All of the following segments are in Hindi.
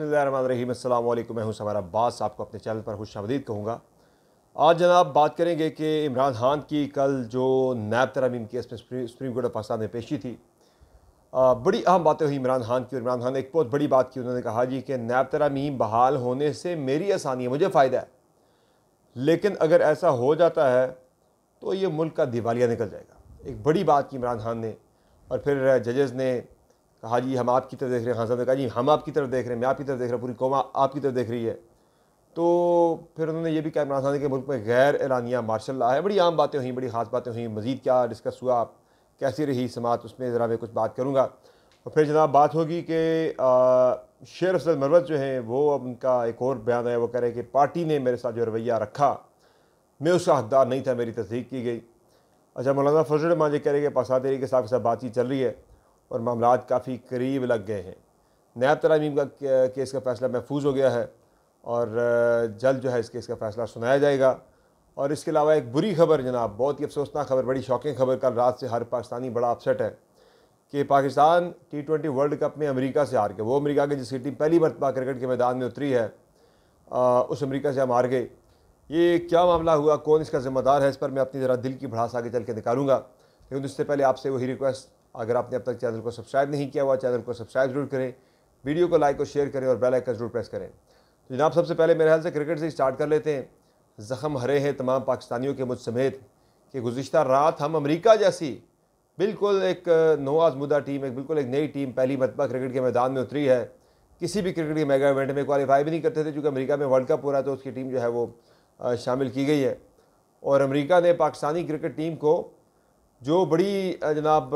रहीम मैं हूं समार अब्बास आपको अपने चैनल पर खुश आमदीद कहूँगा आज जनाब बात करेंगे कि इमरान खान की कल जो नैब तरमीम केस में सुप्रीम कोर्ट ऑफ पाकिस्तान में पेशी थी आ, बड़ी अहम बातें हुई इमरान खान की और इमरान खान ने एक बहुत बड़ी बात की उन्होंने कहा जी कि नैब तरमीम बहाल होने से मेरी आसानी है मुझे फ़ायदा है लेकिन अगर ऐसा हो जाता है तो ये मुल्क का दिवालिया निकल जाएगा एक बड़ी बात की इमरान खान ने और फिर जजेज़ ने कहा जी हम आपकी तरफ देख रहे हैं खान साहब ने कहा जी हम आपकी तरफ देख रहे हैं मैं आपकी तरफ देख रहा हूँ पूरी कौम आपकी तरफ देख रही है तो फिर उन्होंने ये भी कहा इमरान खान के मुल्क में गैर एलानिया मार्शल ला है बड़ी आम बातें हुई बड़ी ख़ास बातें हुई मज़ीद क्या डिस्कस हुआ आप कैसी रही समात उसमें ज़रा मैं कुछ बात करूँगा और फिर जनाब बात होगी कि शेर अफसद मरवत जो हैं वो अब उनका एक और बयान है वो कह रहे हैं कि पार्टी ने मेरे साथ जो रवैया रखा मैं उसका हकदार नहीं था मेरी तस्दीक की गई अच्छा मौलाना फजल मान जी कह रहे कि पाकिस्तान तरीके साहब के साथ बातचीत चल रही है और मामला काफ़ी करीब लग गए हैं नायब तरामीम का केस का फ़ैसला महफूज हो गया है और जल्द जो है इस केस का फ़ैसला सुनाया जाएगा और इसके अलावा एक बुरी खबर जनाब बहुत ही अफसोसनाक खबर बड़ी शॉकिंग खबर कल रात से हर पाकिस्तानी बड़ा अपसेट है कि Pakistan T twenty world cup में अमेरिका से हार गए वो अमेरिका की जिसकी टीम पहली मरतबा क्रिकेट के मैदान में उतरी है आ, उस अमेरिका से हम हार गए ये क्या मामला हुआ कौन इसका ज़िम्मेदार है इस पर मैं अपनी ज़रा दिल की भड़ास आगे चल के निकालूंगा लेकिन उससे पहले आपसे वही रिक्वेस्ट अगर आपने अब तक चैनल को सब्सक्राइब नहीं किया हुआ चैनल को सब्सक्राइब जरूर करें वीडियो को लाइक और शेयर करें और बेल आइकन जरूर प्रेस करें तो जनाब सबसे पहले मेरे ख्याल से क्रिकेट से स्टार्ट कर लेते हैं ज़ख़म हरे हैं तमाम पाकिस्तानियों के मुझ समेत कि गुज्त रात हम अमरीका जैसी बिल्कुल एक नो आजमुदा टीम एक बिल्कुल एक नई टीम पहली मतबा क्रिकेट के मैदान में उतरी है किसी भी क्रिकेट के मेगा इवेंट में क्वालिफाई भी नहीं करते थे क्योंकि अमेरिका में वर्ल्ड कप हो रहा है तो उसकी टीम जो है वो शामिल की गई है और अमेरिका ने पाकिस्तानी क्रिकेट टीम को जो बड़ी जनाब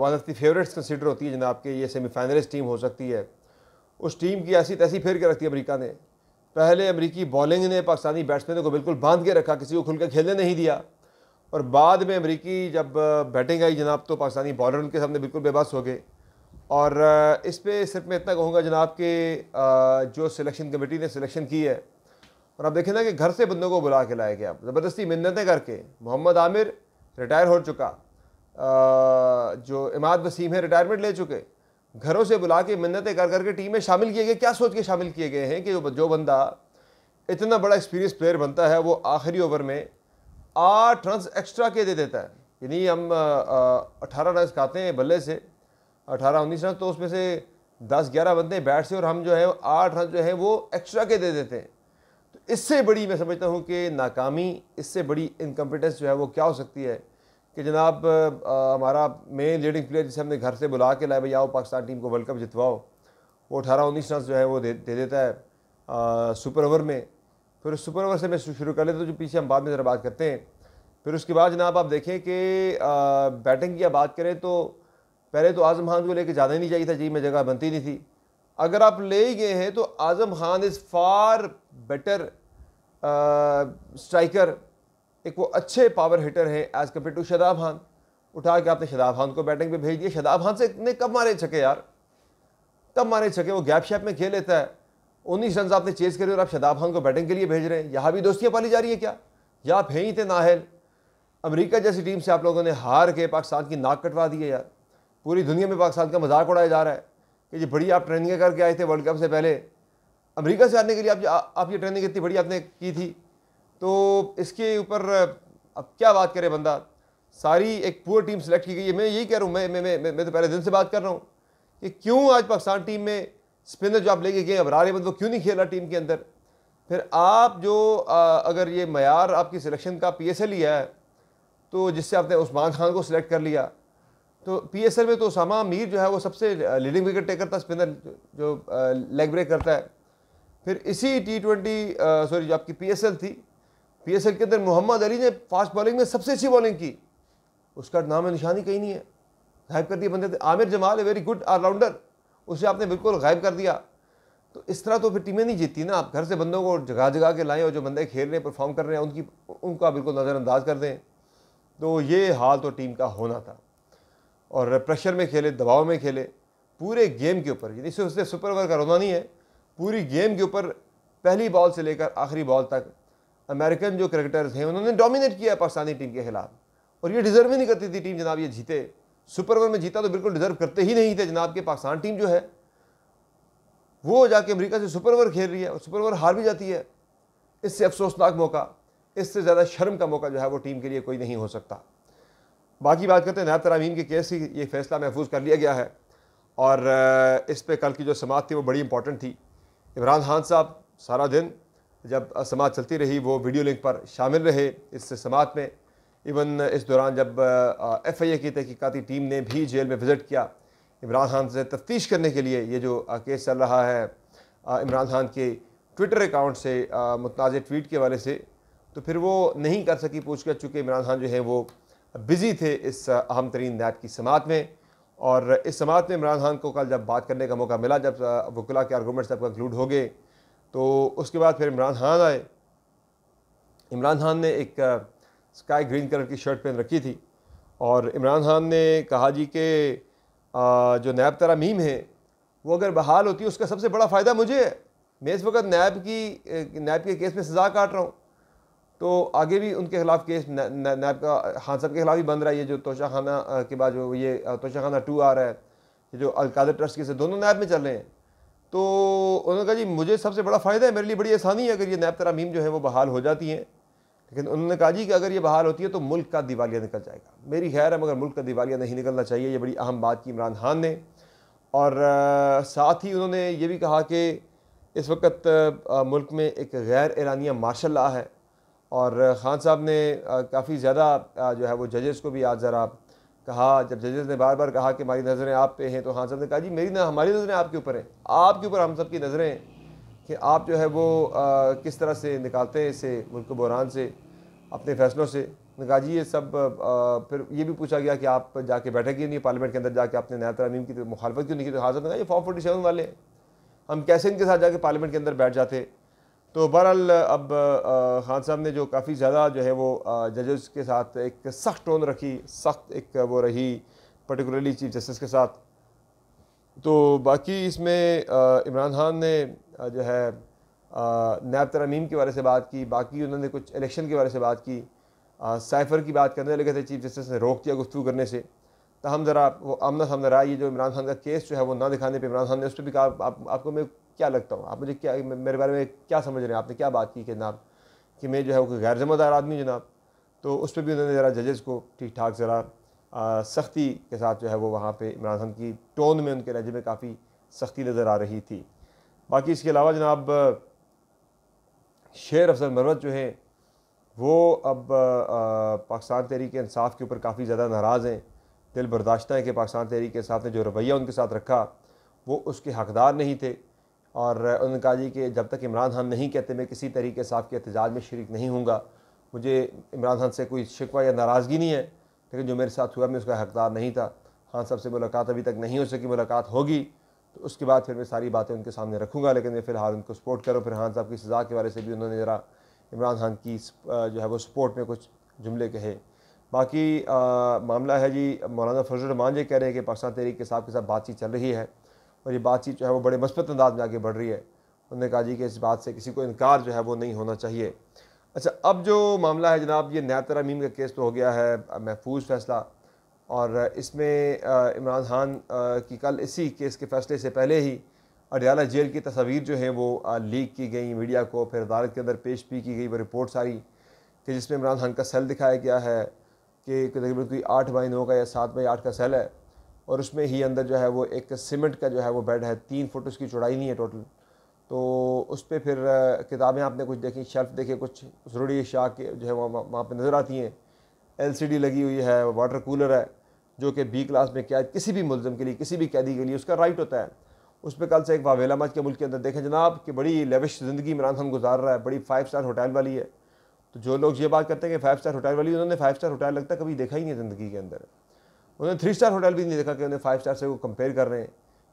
one of the favourites consider होती है जनाब के ये सेमीफाइनलिस्ट टीम हो सकती है उस टीम की ऐसी तैसी फेर के रखती है अमरीका ने पहले अमरीकी बॉलिंग ने पाकिस्तानी बैट्समैनों को बिल्कुल बांध के रखा किसी को खुल के खेलने नहीं दिया और बाद में अमरीकी जब बैटिंग आई जनाब तो पाकिस्तानी बॉलर उनके सामने बिल्कुल बेबस हो गए और इस पर सिर्फ मैं इतना कहूँगा जनाब के जो सिलेक्शन कमेटी ने सिलेक्शन की है और आप देखें ना कि घर से बंदों को बुला के लाया गया ज़बरदस्ती मिन्नतें करके मोहम्मद आमिर रिटायर हो चुका जो इमाद वसीम है रिटायरमेंट ले चुके घरों से बुला के मन्नतें कर करके टीम में शामिल किए गए क्या सोच के शामिल किए गए हैं कि जो बंदा इतना बड़ा एक्सपीरियंस प्लेयर बनता है वो आखिरी ओवर में आठ रन एक्स्ट्रा के दे देता है यानी हम अठारह रन खाते हैं बल्ले से अठारह उन्नीस रन तो उसमें से दस ग्यारह बनते हैं बैट से और हम जो है आठ रन जो है वो एक्स्ट्रा के दे देते हैं इससे बड़ी मैं समझता हूँ कि नाकामी इससे बड़ी इनकम्पिटेंस जो है वो क्या हो सकती है कि जनाब हमारा मेन लीडिंग प्लेयर जिसे हमने घर से बुला के लाए भाई आओ पाकिस्तान टीम को वर्ल्ड कप जितवाओ वो अठारह उन्नीस रन जो है वो दे, दे देता है सुपर ओवर में फिर उस सुपर ओवर से मैं शुरू कर लेता हूँ जो पीछे हम बाद में ज़रा बात करते हैं फिर उसके बाद जनाब आप देखें कि बैटिंग की बात करें तो पहले तो आज़म खान को लेकर जाना ही नहीं चाहिए था जी मैं जगह बनती नहीं थी अगर आप ले ही गए हैं तो Azam Khan is far better striker एक वो अच्छे पावर हिटर हैं as compared to Shadab Khan उठा के आपने शदाब खान को बैटिंग पे भेज दिया शदाब खान से इतने कब मारे छके यार कब मारे छके वो गैप शैप में खेल लेता है उन्नीस रन आपने चेज करे और आप शदाब खान को बैटिंग के लिए भेज रहे हैं यहाँ भी दोस्तियाँ पाली जा रही है क्या या आप हैं ही थे नाहल अमरीका जैसी टीम से आप लोगों ने हार के पाकिस्तान की नाक कटवा दी है यार पूरी दुनिया में पाकिस्तान का मजाक उड़ाया जा रहा है कि जी बड़ी आप ट्रेनिंग करके आए थे वर्ल्ड कप से पहले अमेरिका से आने के लिए आप आप ये ट्रेनिंग इतनी बड़ी आपने की थी तो इसके ऊपर अब क्या बात करे बंदा सारी एक पूरी टीम सेलेक्ट की गई है मैं यही कह रहा हूँ मैं मैं मैं मैं तो पहले दिन से बात कर रहा हूँ कि क्यों आज पाकिस्तान टीम में स्पिनर जो आप लेके गए अबरार बंद वो क्यों नहीं खेला टीम के अंदर फिर आप जो आ, अगर ये मैार आपकी सिलेक्शन का पी एस एल ही है तो जिससे आपने उस्मान खान को सिलेक्ट कर लिया तो पीएसएल में तो उसामा मीर जो है वो सबसे लीडिंग विकेट टेकर था स्पिनर जो लेग ब्रेक करता है फिर इसी टी ट्वेंटी सॉरी जो आपकी पीएसएल थी पीएसएल के अंदर मोहम्मद अली ने फास्ट बॉलिंग में सबसे अच्छी बॉलिंग की उसका नाम निशानी कहीं नहीं है गायब कर दिया बंदे Amir Jamal a very good allrounder उसे आपने बिल्कुल गायब कर दिया तो इस तरह तो फिर टीमें नहीं जीतती ना आप घर से बंदों को जगा जगा के लाएँ और जो बंदे खेल रहे हैं परफॉर्म कर रहे हैं उनकी उनका बिल्कुल नज़रअंदाज कर दें तो ये हाल तो टीम का होना था और प्रेशर में खेले दबाव में खेले पूरे गेम के ऊपर यानी उसने सुपर ओवर का रोना नहीं है पूरी गेम के ऊपर पहली बॉल से लेकर आखिरी बॉल तक अमेरिकन जो क्रिकेटर्स हैं उन्होंने डोमिनेट किया पाकिस्तानी टीम के खिलाफ और ये डिज़र्व ही नहीं करती थी टीम जनाब ये जीते सुपर ओवर में जीता तो बिल्कुल डिज़र्व करते ही नहीं थे जनाब के पाकिस्तान टीम जो है वो जाके अमेरिका से सुपर ओवर खेल रही है और सुपर ओवर हार भी जाती है इससे अफसोसनाक मौका इससे ज़्यादा शर्म का मौका जो है वो टीम के लिए कोई नहीं हो सकता बाकी बात करते हैं नायब तरामीन के केस ही ये फैसला महफूज कर लिया गया है और इस पर कल की जो समात थी वो बड़ी इंपॉर्टेंट थी इमरान खान साहब सारा दिन जब समात चलती रही वो वीडियो लिंक पर शामिल रहे इस समात में इवन इस दौरान जब एफ आई ए की तहकीकती टीम ने भी जेल में विज़िट किया इमरान खान से तफ्तीश करने के लिए ये जो केस चल रहा है इमरान खान के ट्विटर अकाउंट से मुतनाज़ ट्वीट के वाले से तो फिर वो नहीं कर सकी पूछकर चूँकि इमरान खान जो है वो बिज़ी थे इस अहम तरीन नायब की समात में और इस समात में इमरान खान को कल जब बात करने का मौका मिला जब वकला के आर्गूमेंट्स सब कंक्लूड हो गए तो उसके बाद फिर इमरान खान आए इमरान खान ने एक स्काई ग्रीन कलर की शर्ट पहन रखी थी और इमरान खान ने कहा जी कि जो नैब तरामीम है वो अगर बहाल होती है उसका सबसे बड़ा फ़ायदा मुझे है मैं इस वक्त नैब की नैब के केस में सज़ा काट रहा हूँ तो आगे भी उनके खिलाफ केस नैब का खान साहब के खिलाफ ही बन रहा है ये जो तोशा खाना के बाद जो ये तोशा खाना टू आ रहा है ये जो अलकादर ट्रस्ट के दोनों नैब में चल रहे हैं तो उन्होंने कहा जी मुझे सबसे बड़ा फ़ायदा है मेरे लिए बड़ी आसानी है अगर ये नैब तरामीम जो है वो बहाल हो जाती हैं लेकिन उन्होंने कहा जी कि अगर ये बहाल होती है तो मुल्क का दिवालिया निकल जाएगा मेरी खैर है मगर मुल्क का दिवालिया नहीं निकलना चाहिए ये बड़ी अहम बात की इमरान खान ने और आ, साथ ही उन्होंने ये भी कहा कि इस वक्त मुल्क में एक गैर ईरानिया मार्शल ला है और ख़ान साहब ने काफ़ी ज़्यादा जो है वो जजेस को भी आज ज़रा कहा जब जजेस ने बार बार कहा कि हमारी नज़रें आप पे हैं तो ख़ान साहब ने कहा जी मेरी ना हमारी नज़रें आपके ऊपर हैं आपके ऊपर हम सब की नज़रें कि आप जो है वो आ, किस तरह से निकालते हैं इसे मुल्क बहरान से अपने फैसलों से कहा जी ये सब आ, फिर ये भी पूछा गया कि आप जाके बैठे क्यों नहीं पार्लियामेंट के अंदर जाके आपने नया तरमीम की तो मुखालफत क्यों नहीं की तो हाजत ने कहा ये फॉर्म फोर्टी सेवन वाले हम कैसे इनके साथ जाके पार्लियामेंट के अंदर बैठ जाते तो बहरहाल अब खान साहब ने जो काफ़ी ज़्यादा जो है वो जजेस के साथ एक सख्त टोन रखी सख्त एक वो रही पर्टिकुलरली चीफ जस्टिस के साथ तो बाकी इसमें इमरान खान ने जो है नैब तरमीम के बारे से बात की बाकी उन्होंने कुछ इलेक्शन के बारे से बात की साइफर की बात करने लगे थे चीफ जस्टिस ने रोक दिया गुफ्तु करने से तहम तो ज़रा वो आमना सामना रहा ये जो इमरान खान का केस जो है वो ना दिखाने पर इमरान खान ने उस पर भी कहा आप, आपको मैं क्या लगता हूँ आप मुझे क्या मेरे बारे में क्या समझ रहे हैं आपने क्या बात की कि जनाब कि मैं जो है वो कोई गैर ज़िम्मेदार आदमी जनाब तो उस पर भी उन्होंने ज़रा जजेस को ठीक ठाक ज़रा सख्ती के साथ जो है वो वहाँ पर इमरान खान की टोन में उनके लहजे में काफ़ी सख्ती नज़र आ रही थी बाकी इसके अलावा जनाब शेर अफसर मरवत जो हैं वो अब पाकिस्तान तहरीक इंसाफ के ऊपर काफ़ी ज़्यादा नाराज़ हैं दिल बर्दाश्त हैं कि पाकिस्तान तहरीक इंसाफ ने जो रवैया उनके साथ रखा वो उसके हकदार नहीं थे और उन्होंने कहा जी कि जब तक इमरान खान नहीं कहते मैं किसी तरीके साहब के एहतजाज में शरीक नहीं हूँ मुझे इमरान खान से कोई शिकवा या नाराज़गी नहीं है लेकिन जो मेरे साथ हुआ मैं उसका हकदार नहीं था खान साहब से मुलाकात अभी तक नहीं हो सकी मुलाकात होगी तो उसके बाद फिर मैं सारी बातें उनके सामने रखूँगा लेकिन मैं फ़िलहाल उनको सपोर्ट करूँ फिर खान साहब की सज़ा के बारे से भी उन्होंने ज़रा इमरान खान की जो है वो सपोर्ट में कुछ जुमले कहे बाकी आ, मामला है जी मौलाना फजल रमान जी कह रहे हैं कि पाकिस्तान तहरीक के साहब के साथ बातचीत चल रही है और ये बातचीत जो है वो बड़े मस्बत अंदाज में आगे बढ़ रही है उन्होंने कहा जी कि इस बात से किसी को इनकार जो है वो नहीं होना चाहिए अच्छा अब जो मामला है जनाब ये नया अमीम का केस तो हो गया है महफूज फैसला और इसमें इमरान खान की कल इसी केस के फैसले से पहले ही अडियाला जेल की तस्वीर जो है वो लीक की गई मीडिया को फिर अदालत के अंदर पेश भी की गई वो रिपोर्ट सारी कि जिसमें इमरान खान का सेल दिखाया गया है कि तकरीबन कोई आठ बाई नौ का या सात बाई आठ का सेल है और उसमें ही अंदर जो है वो एक सीमेंट का जो है वो बेड है तीन फुट उसकी चौड़ाई नहीं है टोटल तो उस पर फिर किताबें आपने कुछ देखी शेल्फ़ देखे कुछ ज़रूरी शाह के जो है वहाँ वहाँ पर नज़र आती हैं एलसीडी लगी हुई है वाटर कूलर है जो कि बी क्लास में क्या किसी भी मुलम के लिए किसी भी कैदी के लिए उसका राइट होता है उस पर कल से एक वावेला मच के मुल्क के अंदर देखें जनाब कि बड़ी लेविश ज़िंदगी इमरान खान गुजार रहा है बड़ी फाइव स्टार होटल वाली है तो जो लोग ये बात करते हैं कि फाइव स्टार होटल वाली उन्होंने फाइव स्टार होटल लगता कभी देखा ही नहीं ज़िंदगी के अंदर उन्होंने थ्री स्टार होटल भी नहीं देखा कि उन्हें फाइव स्टार से वो कंपेयर कर रहे हैं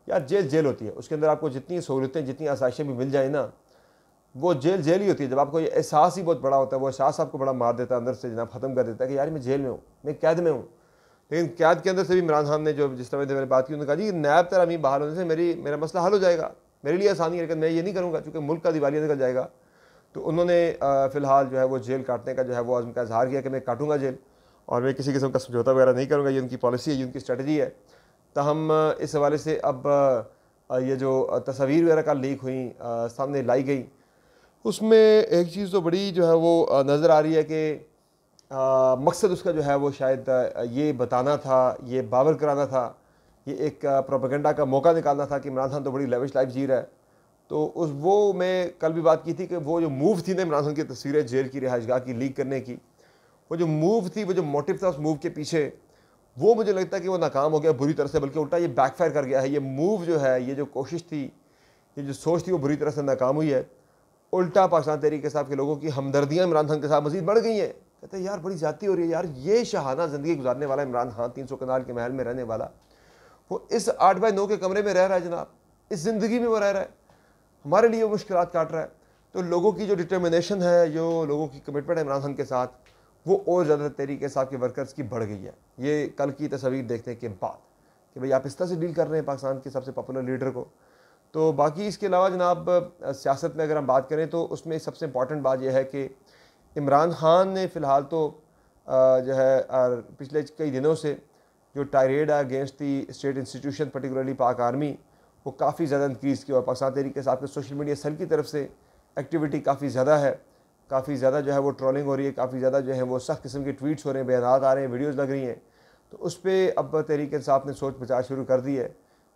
यार जेल जेल होती है उसके अंदर आपको जितनी सहूलतें जितनी आसाइशें भी मिल जाए ना वो जेल जेल ही होती है जब आपको ये एहसास ही बहुत बड़ा होता है वो एहसास आपको बड़ा मार देता है अंदर से जना ख़त्म कर देता है कि यार मैं जेल में हूँ मैं कैद में हूँ लेकिन कैद के अंदर से भी इमरान खान ने जो जिस तरह से मैंने बात की उन्होंने कहा जी नायब तरमी बहाल होने से मेरी मेरा मसला हल हो जाएगा मेरे लिए आसानी है लेकिन मैं ये नहीं करूँगा चूँकि मुल्क का दिवालिया निकल जाएगा तो उन्होंने फ़िलहाल जो है वो जेल काटने का जो है वो आज़म का इजहार किया कि मैं काटूंगा जेल और मैं किसी किस्म का समझौता वगैरह नहीं करूँगा ये उनकी पॉलिसी है ये उनकी स्ट्रेटजी है तहम तो इस हवाले से अब ये जो तस्वीर वगैरह का लीक हुई सामने लाई गई उसमें एक चीज़ तो बड़ी जो है वो नज़र आ रही है कि मकसद उसका जो है वो शायद ये बताना था ये बावर कराना था ये एक प्रोपेगेंडा का मौका निकालना था कि इमरान खान तो बड़ी लविश लाइफ जी रहा है तो उस वो मैं कल भी बात की थी कि वो जो मूव थी ना इमरान खान की तस्वीरें जेल की गाह की लीक करने की वो जो मूव थी वो जो मोटिव था उस मूव के पीछे वो मुझे लगता है कि वो नाकाम हो गया बुरी तरह से बल्कि उल्टा ये बैकफायर कर गया है ये मूव जो है ये जो कोशिश थी ये जो सोच थी वो बुरी तरह से नाकाम हुई है उल्टा पाकिस्तान तहरीक साहब के लोगों की हमदर्दियाँ इमरान खान के साथ मजीद बढ़ गई हैं कहते हैं यार बड़ी जाती हो रही है यार ये शहाना ज़िंदगी गुजारने वाला इमरान खान तीन सौ कनाल के महल में रहने वाला वो इस आठ बाई नौ के कमरे में रह रहा है जनाब इस ज़िंदगी में वो रह रहा है हमारे लिए वो मुश्किल काट रहा है तो लोगों की जो डिटर्मिनेशन है जो लोगों की कमिटमेंट है इमरान खान के साथ वो और ज़्यादा तरीके साहब के वर्कर्स की बढ़ गई है ये कल की तस्वीर देखने के बाद कि भाई आप इस तरह से डील कर रहे हैं पाकिस्तान के सबसे पॉपुलर लीडर को तो बाकी इसके अलावा जनाब सियासत में अगर हम बात करें तो उसमें सबसे इम्पॉर्टेंट बात यह है कि इमरान ख़ान ने फ़िलहाल तो जो है पिछले कई दिनों से जो टायरेड है against the state institution particularly Pak army वो काफ़ी ज़्यादा इंक्रीज़ किया और पाकिस्तान तरीके से आपके सोशल मीडिया सेल की तरफ से एक्टिविटी काफ़ी ज़्यादा है काफ़ी ज़्यादा जो है वो ट्रोलिंग हो रही है काफ़ी ज़्यादा जो है वो सख्त किस्म के ट्वीट्स हो रहे हैं बयानात आ रहे हैं वीडियोज़ लग रही हैं तो उस पर अब तरीके से ने सोच विचार शुरू कर दी है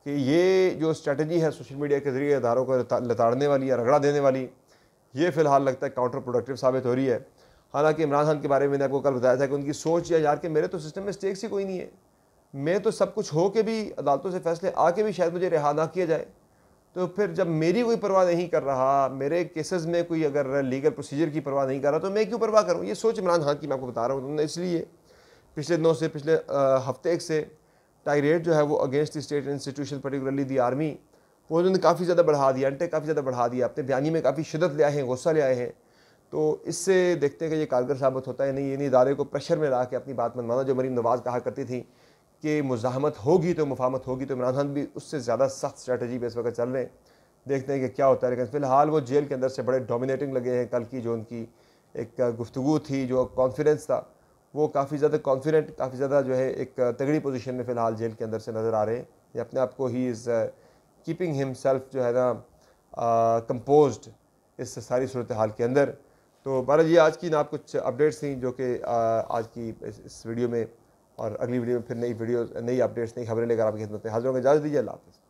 कि ये जो स्ट्रेटजी है सोशल मीडिया के ज़रिए इधारों को लताड़ने वाली या रगड़ा देने वाली ये फ़िलहाल लगता है काउंटर प्रोडक्टिव साबित हो रही है हालांकि इमरान खान के बारे में मैंने आपको कल बताया था कि उनकी सोच या यार कि मेरे तो सिस्टम में स्टेक्स ही कोई नहीं है मैं तो सब कुछ हो के भी अदालतों से फैसले आके भी शायद मुझे रिहा ना किया जाए तो फिर जब मेरी कोई परवाह नहीं कर रहा मेरे केसेस में कोई अगर लीगल प्रोसीजर की परवाह नहीं कर रहा तो मैं क्यों परवाह करूँ ये सोच इमरान खान की मैं आपको बता रहा हूँ इसलिए पिछले दिनों से पिछले हफ्ते एक से टाइरेट जो है वो against the state institution particularly the army वो उन्होंने काफ़ी ज़्यादा बढ़ा दिया अंटे काफ़ी ज़्यादा बढ़ा दिया अपने बयानी में काफ़ी शिदत ले आए हैं गुस्सा ले आए हैं तो इससे देखते हैं कि ये कारगर साबित होता है नहीं इन इदारे को प्रेशर में ला के अपनी बात मनवाना जो मरीम नवाज़ कहा करती थी कि मुजामत होगी तो मुफामत होगी तो इमरान खान भी उससे ज़्यादा सख्त स्ट्रैटी पर इस वक्त चल रहे हैं देखते हैं कि क्या होता है लेकिन फ़िलहाल वो जेल के अंदर से बड़े डोमिनेटिंग लगे हैं कल की जो उनकी एक गुफ्तु थी जो कॉन्फिडेंस था वो काफ़ी ज़्यादा कॉन्फिडेंट काफ़ी ज़्यादा जो है एक तगड़ी पोजीशन में फ़िलहाल जेल के अंदर से नज़र आ रहे हैं ये अपने आप को ही इज़ कीपिंग हिम सेल्फ जो है ना कंपोज uh, इस सारी सूरत हाल के अंदर तो बहरहाल ये आज की ना कुछ अपडेट्स थी जो कि uh, आज की इस वीडियो में और अगली वीडियो में फिर नई वीडियो नई अपडेट्स नई खबरें लेकर आपकी खिदमत हाजिर होंगे इजाज़त दीजिए अल्लाह हाफ़